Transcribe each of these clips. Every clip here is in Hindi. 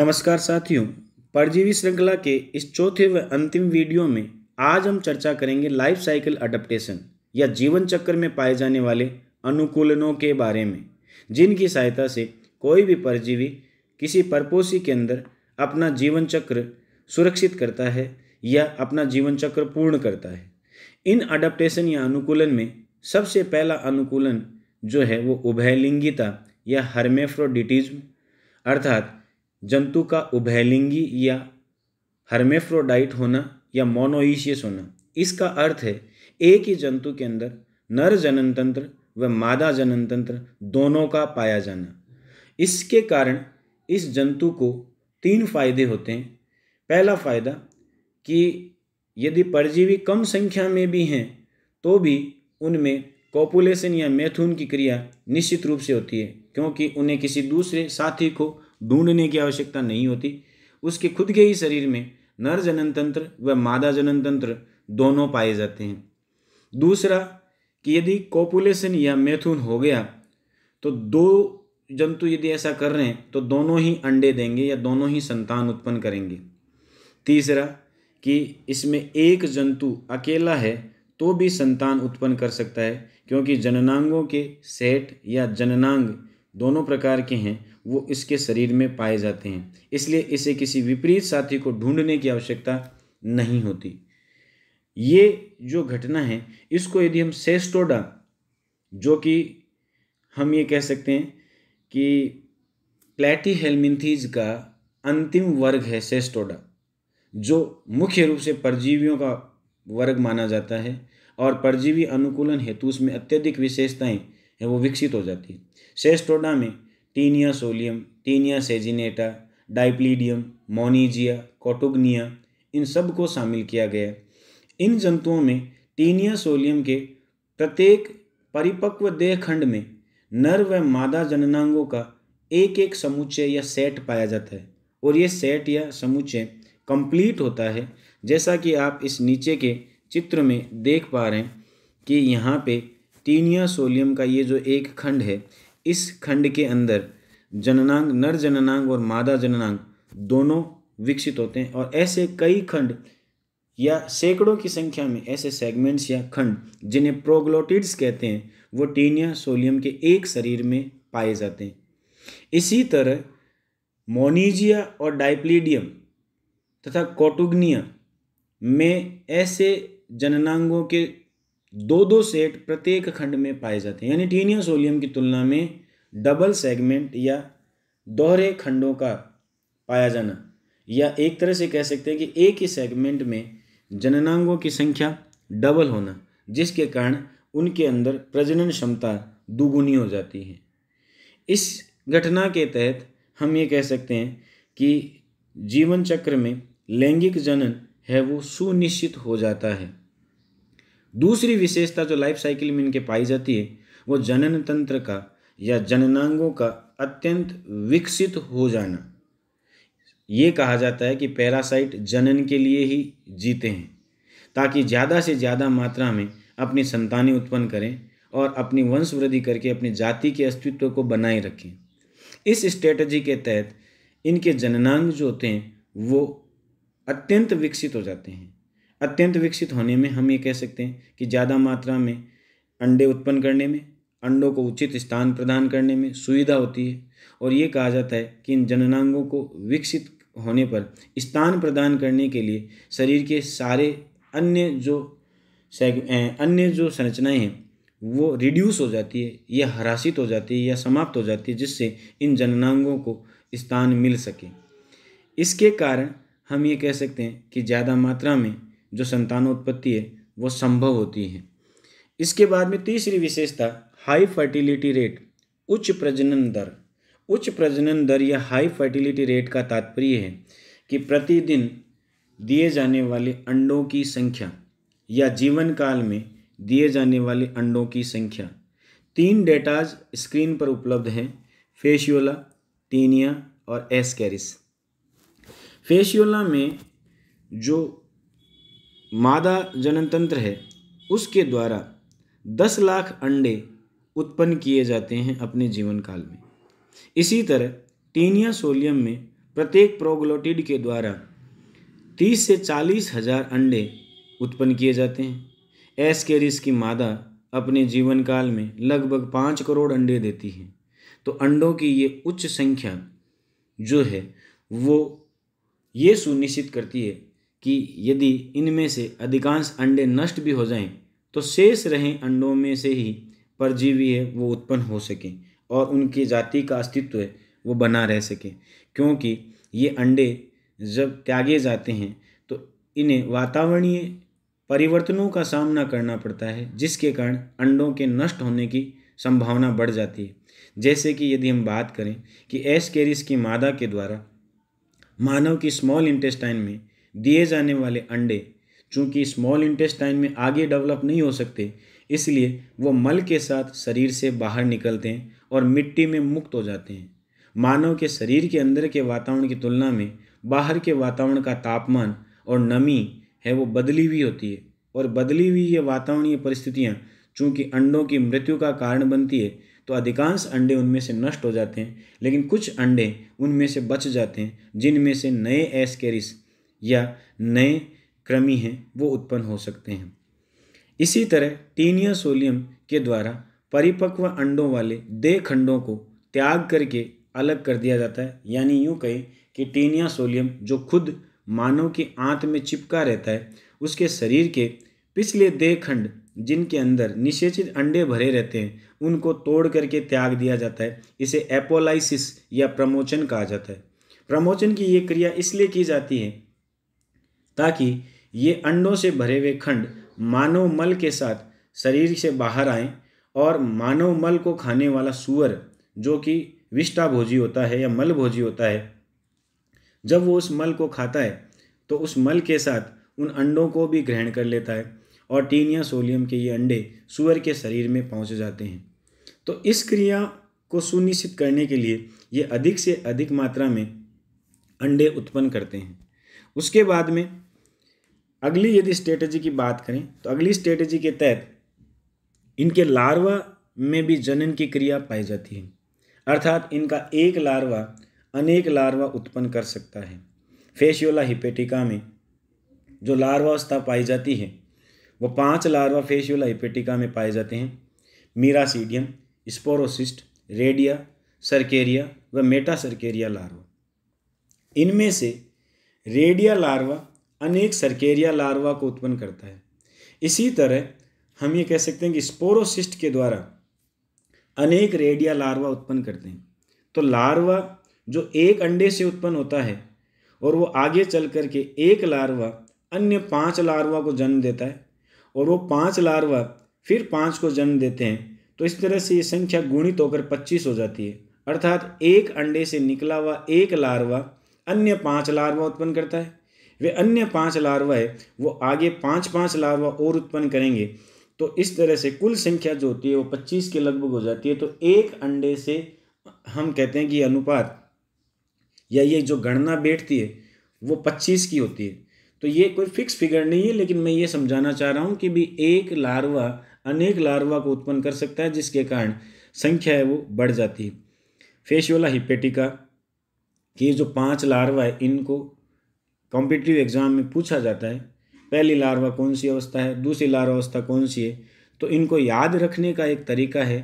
नमस्कार साथियों परजीवी श्रृंखला के इस चौथे व अंतिम वीडियो में आज हम चर्चा करेंगे लाइफ साइकिल अडप्टेशन या जीवन चक्र में पाए जाने वाले अनुकूलनों के बारे में जिनकी सहायता से कोई भी परजीवी किसी परपोसी के अंदर अपना जीवन चक्र सुरक्षित करता है या अपना जीवन चक्र पूर्ण करता है इन अडप्टेशन या अनुकूलन में सबसे पहला अनुकूलन जो है वो उभयलिंगिता या हर्मेफ्रोडिटिज्म अर्थात जंतु का उभयलिंगी या हर्मेफ्रोडाइट होना या मोनोइशियस होना इसका अर्थ है एक ही जंतु के अंदर नर जनन तंत्र व मादा जनन तंत्र दोनों का पाया जाना इसके कारण इस जंतु को तीन फायदे होते हैं पहला फायदा कि यदि परजीवी कम संख्या में भी हैं तो भी उनमें कॉपुलेशन या मैथुन की क्रिया निश्चित रूप से होती है क्योंकि उन्हें किसी दूसरे साथी को ढूंढने की आवश्यकता नहीं होती उसके खुद के ही शरीर में नर जनन तंत्र व मादा जनन तंत्र दोनों पाए जाते हैं दूसरा कि यदि कॉपुलेशन या मैथुन हो गया तो दो जंतु यदि ऐसा कर रहे हैं तो दोनों ही अंडे देंगे या दोनों ही संतान उत्पन्न करेंगे तीसरा कि इसमें एक जंतु अकेला है तो भी संतान उत्पन्न कर सकता है क्योंकि जननांगों के सेट या जननांग दोनों प्रकार के हैं वो इसके शरीर में पाए जाते हैं इसलिए इसे किसी विपरीत साथी को ढूंढने की आवश्यकता नहीं होती ये जो घटना है इसको यदि हम सेस्टोडा जो कि हम ये कह सकते हैं कि प्लेटी हेलमिंथीज का अंतिम वर्ग है सेस्टोडा जो मुख्य रूप से परजीवियों का वर्ग माना जाता है और परजीवी अनुकूलन हेतु उसमें अत्यधिक विशेषताएं है वो विकसित हो जाती है सेस्टोडा में Taenia solium Taenia saginata Dipylidium Moniezia Cotugnia इन सब को शामिल किया गया इन जंतुओं में टीनिया सोलियम के प्रत्येक परिपक्व देह खंड में नर व मादा जननांगों का एक एक समुच्चय या सेट पाया जाता है और ये सेट या समुच्चय कंप्लीट होता है जैसा कि आप इस नीचे के चित्र में देख पा रहे हैं कि यहाँ पे टीनिया सोलियम का ये जो एक खंड है इस खंड के अंदर जननांग नर जननांग और मादा जननांग दोनों विकसित होते हैं और ऐसे कई खंड या सैकड़ों की संख्या में ऐसे सेगमेंट्स या खंड जिन्हें प्रोग्लोटिड्स कहते हैं वो टीनिया सोलियम के एक शरीर में पाए जाते हैं इसी तरह मोनीजिया और डाइप्लीडियम तथा कोटुग्निया में ऐसे जननांगों के दो दो सेट प्रत्येक खंड में पाए जाते हैं यानी टीनिया सोलियम की तुलना में डबल सेगमेंट या दोहरे खंडों का पाया जाना या एक तरह से कह सकते हैं कि एक ही सेगमेंट में जननांगों की संख्या डबल होना जिसके कारण उनके अंदर प्रजनन क्षमता दुगुनी हो जाती है इस घटना के तहत हम ये कह सकते हैं कि जीवन चक्र में लैंगिक जनन है वो सुनिश्चित हो जाता है दूसरी विशेषता जो लाइफ साइकिल में इनके पाई जाती है वो जनन तंत्र का या जननांगों का अत्यंत विकसित हो जाना ये कहा जाता है कि पैरासाइट जनन के लिए ही जीते हैं ताकि ज़्यादा से ज़्यादा मात्रा में अपनी संतानें उत्पन्न करें और अपनी वंश वृद्धि करके अपनी जाति के अस्तित्व को बनाए रखें इस स्ट्रेटजी के तहत इनके जननांग जो होते हैं वो अत्यंत विकसित हो जाते हैं अत्यंत विकसित होने में हम ये कह सकते हैं कि ज़्यादा मात्रा में अंडे उत्पन्न करने में अंडों को उचित स्थान प्रदान करने में सुविधा होती है और ये कहा जाता है कि इन जननांगों को विकसित होने पर स्थान प्रदान करने के लिए शरीर के सारे अन्य जो अन्य जो संरचनाएं हैं वो रिड्यूस हो जाती है या हरासित हो जाती है या समाप्त हो जाती है जिससे इन जननांगों को स्थान मिल सके इसके कारण हम ये कह सकते हैं कि ज़्यादा मात्रा में जो संतानोत्पत्ति है वो संभव होती है इसके बाद में तीसरी विशेषता हाई फर्टिलिटी रेट उच्च प्रजनन दर उच्च प्रजनन दर या हाई फर्टिलिटी रेट का तात्पर्य है कि प्रतिदिन दिए जाने वाले अंडों की संख्या या जीवन काल में दिए जाने वाले अंडों की संख्या तीन डेटाज स्क्रीन पर उपलब्ध हैं फेशियोला टीनिया और एस्कैरिस फेशियोला में जो मादा जनन तंत्र है उसके द्वारा दस लाख अंडे उत्पन्न किए जाते हैं अपने जीवन काल में इसी तरह टीनिया सोलियम में प्रत्येक प्रोग्लोटिड के द्वारा तीस से चालीस हजार अंडे उत्पन्न किए जाते हैं एस्केरिस की मादा अपने जीवन काल में लगभग पाँच करोड़ अंडे देती है तो अंडों की ये उच्च संख्या जो है वो ये सुनिश्चित करती है कि यदि इनमें से अधिकांश अंडे नष्ट भी हो जाएं तो शेष रहें अंडों में से ही परजीवी है वो उत्पन्न हो सकें और उनकी जाति का अस्तित्व है वो बना रह सके क्योंकि ये अंडे जब त्यागे जाते हैं तो इन्हें वातावरणीय परिवर्तनों का सामना करना पड़ता है जिसके कारण अंडों के नष्ट होने की संभावना बढ़ जाती है जैसे कि यदि हम बात करें कि एस कैरिस की मादा के द्वारा मानव की स्मॉल इंटेस्टाइन में दिए जाने वाले अंडे चूंकि स्मॉल इंटेस्टाइन में आगे डेवलप नहीं हो सकते इसलिए वो मल के साथ शरीर से बाहर निकलते हैं और मिट्टी में मुक्त हो जाते हैं मानव के शरीर के अंदर के वातावरण की तुलना में बाहर के वातावरण का तापमान और नमी है वो बदली हुई होती है और बदली हुई ये वातावरणीय परिस्थितियाँ चूँकि अंडों की मृत्यु का कारण बनती है तो अधिकांश अंडे उनमें से नष्ट हो जाते हैं लेकिन कुछ अंडे उनमें से बच जाते हैं जिनमें से नए एस्केरिस या नए क्रमी हैं वो उत्पन्न हो सकते हैं इसी तरह टीनिया सोलियम के द्वारा परिपक्व अंडों वाले दे खंडों को त्याग करके अलग कर दिया जाता है यानी यूँ कहें कि टीनिया सोलियम जो खुद मानव की आंत में चिपका रहता है उसके शरीर के पिछले देह खंड जिनके अंदर निषेचित अंडे भरे रहते हैं उनको तोड़ करके त्याग दिया जाता है इसे एपोलाइसिस या प्रमोचन कहा जाता है प्रमोचन की ये क्रिया इसलिए की जाती है ताकि ये अंडों से भरे हुए खंड मानव मल के साथ शरीर से बाहर आएं और मानव मल को खाने वाला सुअर जो कि विष्टाभोजी होता है या मल भोजी होता है जब वो उस मल को खाता है तो उस मल के साथ उन अंडों को भी ग्रहण कर लेता है और टीन या सोलियम के ये अंडे सुअर के शरीर में पहुँच जाते हैं तो इस क्रिया को सुनिश्चित करने के लिए ये अधिक से अधिक मात्रा में अंडे उत्पन्न करते हैं उसके बाद में अगली यदि स्ट्रेटेजी की बात करें तो अगली स्ट्रेटेजी के तहत इनके लार्वा में भी जनन की क्रिया पाई जाती है अर्थात इनका एक लार्वा अनेक लार्वा उत्पन्न कर सकता है फेशियोला हिपेटिका में जो लार्वावस्था पाई जाती है वो पांच लार्वा फेशियोला हिपेटिका में पाए जाते हैं मीरासीडियम स्पोरोसिस्ट रेडिया सरकेरिया व मेटा सरकेरिया लार्वा इनमें से रेडिया लार्वा अनेक सरकेरिया लार्वा को उत्पन्न करता है इसी तरह हम ये कह सकते हैं कि स्पोरोसिस्ट के द्वारा अनेक रेडिया लार्वा उत्पन्न करते हैं तो लार्वा जो एक अंडे से उत्पन्न होता है और वो आगे चल कर के एक लार्वा अन्य पांच लार्वा को जन्म देता है और वो पांच लार्वा फिर पांच को जन्म देते हैं तो इस तरह से ये संख्या गुणित होकर पच्चीस हो जाती है अर्थात एक अंडे से निकला हुआ एक लार्वा अन्य पांच लार्वा उत्पन्न करता है वे अन्य पांच लार्वा है वो आगे पांच पांच लार्वा और उत्पन्न करेंगे तो इस तरह से कुल संख्या जो होती है वो पच्चीस के लगभग हो जाती है तो एक अंडे से हम कहते हैं कि अनुपात या ये जो गणना बैठती है वो पच्चीस की होती है तो ये कोई फिक्स फिगर नहीं है लेकिन मैं ये समझाना चाह रहा हूँ कि भी एक लार्वा अनेक लार्वा को उत्पन्न कर सकता है जिसके कारण संख्या है वो बढ़ जाती है फेशियोला हिपेटिका कि ये जो पांच लार्वा है इनको कॉम्पिटिटिव एग्जाम में पूछा जाता है पहली लार्वा कौन सी अवस्था है दूसरी लार्वा अवस्था कौन सी है तो इनको याद रखने का एक तरीका है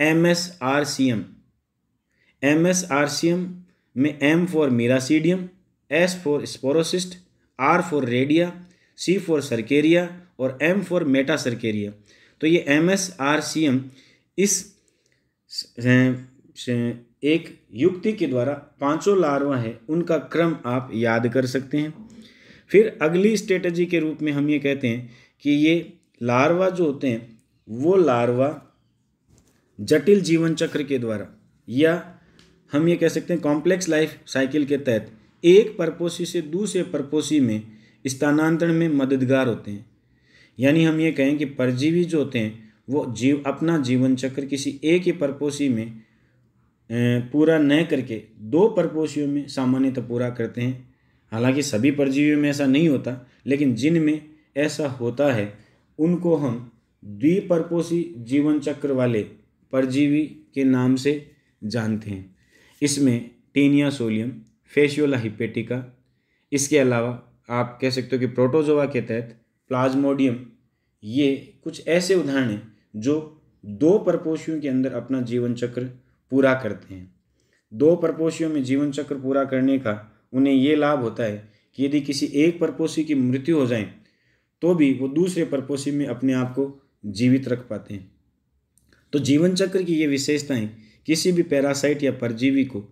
M S R C M M S R C M में M for miracidium S for sporocyst R for redia C for cercaria और एम फॉर मेटा सर्केरिया तो ये M S R C M इस एक युक्ति के द्वारा पांचों लार्वा है उनका क्रम आप याद कर सकते हैं फिर अगली स्ट्रेटजी के रूप में हम ये कहते हैं कि ये लार्वा जो होते हैं वो लार्वा जटिल जीवन चक्र के द्वारा या हम ये कह सकते हैं कॉम्प्लेक्स लाइफ साइकिल के तहत एक परपोसी से दूसरे परपोसी में स्थानांतरण में मददगार होते हैं यानी हम ये कहें कि परजीवी जो होते हैं वो जीव अपना जीवन चक्र किसी एक ही परपोसी में पूरा न करके दो परपोशियों में सामान्यतः पूरा करते हैं हालांकि सभी परजीवियों में ऐसा नहीं होता लेकिन जिनमें ऐसा होता है उनको हम द्विपरपोषी जीवन चक्र वाले परजीवी के नाम से जानते हैं इसमें टीनिया सोलियम फेशियोला हिपेटिका इसके अलावा आप कह सकते हो कि प्रोटोजोवा के तहत प्लाज्मोडियम ये कुछ ऐसे उदाहरण हैं जो दो परपोशियों के अंदर अपना जीवन चक्र पूरा करते हैं दो परपोषियों में जीवन चक्र पूरा करने का उन्हें ये लाभ होता है कि यदि किसी एक परपोषी की मृत्यु हो जाए तो भी वो दूसरे परपोषी में अपने आप को जीवित रख पाते हैं तो जीवन चक्र की ये विशेषताएं किसी भी पैरासाइट या परजीवी को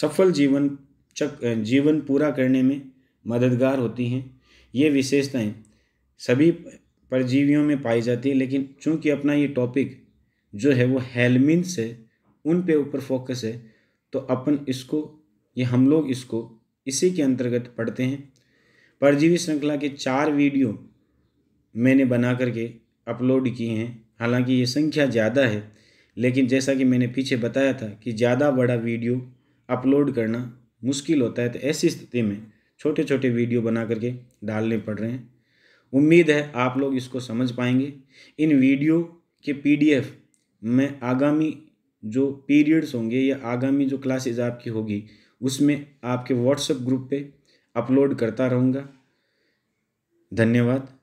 सफल जीवन चक जीवन पूरा करने में मददगार होती हैं ये विशेषताएं सभी परजीवियों में पाई जाती है लेकिन चूंकि अपना ये टॉपिक जो है वो हेलमिन से उन पे ऊपर फोकस है तो अपन इसको ये हम लोग इसको इसी के अंतर्गत पढ़ते हैं परजीवी श्रृंखला के चार वीडियो मैंने बना करके अपलोड किए हैं हालांकि ये संख्या ज़्यादा है लेकिन जैसा कि मैंने पीछे बताया था कि ज़्यादा बड़ा वीडियो अपलोड करना मुश्किल होता है तो ऐसी स्थिति में छोटे छोटे वीडियो बना करके डालने पड़ रहे हैं उम्मीद है आप लोग इसको समझ पाएंगे इन वीडियो के पीडीएफ मैं आगामी जो पीरियड्स होंगे या आगामी जो क्लासेज आपकी होगी उसमें आपके व्हाट्सएप ग्रुप पे अपलोड करता रहूँगा धन्यवाद